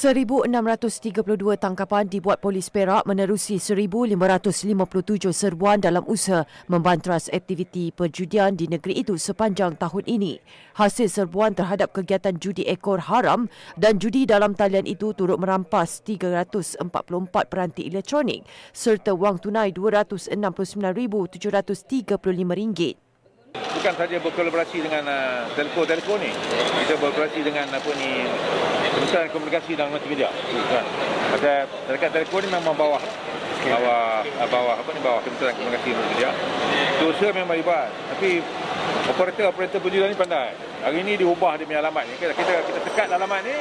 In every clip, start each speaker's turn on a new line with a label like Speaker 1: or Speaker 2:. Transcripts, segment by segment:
Speaker 1: 1,632 tangkapan dibuat polis Perak menerusi 1,557 serbuan dalam usaha membanteras aktiviti perjudian di negeri itu sepanjang tahun ini. Hasil serbuan terhadap kegiatan judi ekor haram dan judi dalam talian itu turut merampas 344 peranti elektronik serta wang tunai RM269,735
Speaker 2: bukan saja berkolaborasi dengan telco-telco uh, ni. Kita berkolaborasi dengan apa ni perusahaan komunikasi dan multimedia. Kan. Pasal dekat telco ni memang bawah okay. bawah uh, bawah apa ni bawah kementerian komunikasi dan multimedia. Tu saya memang hebat tapi operator-operator berjuta ni pandai. Hari ni diubah dia punya alamat ni. Kita kita, kita tekat alamat ni,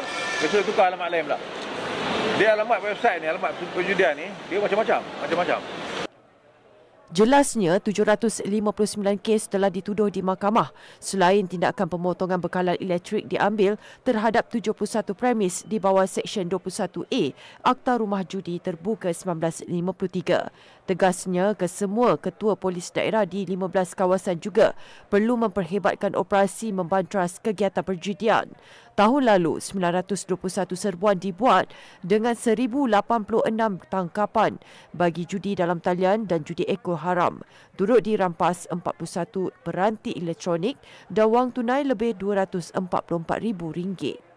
Speaker 2: kita tukar alamat lain pula. Dia alamat website ni, alamat perjudian ni, dia macam-macam, macam-macam.
Speaker 1: Jelasnya, 759 kes telah dituduh di mahkamah selain tindakan pemotongan bekalan elektrik diambil terhadap 71 premis di bawah Seksyen 21A Akta Rumah Judi Terbuka 1953. Tegasnya, kesemua ketua polis daerah di 15 kawasan juga perlu memperhebatkan operasi membantras kegiatan perjudian. Tahun lalu, 921 serbuan dibuat dengan 1,086 tangkapan bagi judi dalam talian dan judi ekor haram. Turut dirampas 41 peranti elektronik dan wang tunai lebih RM244,000.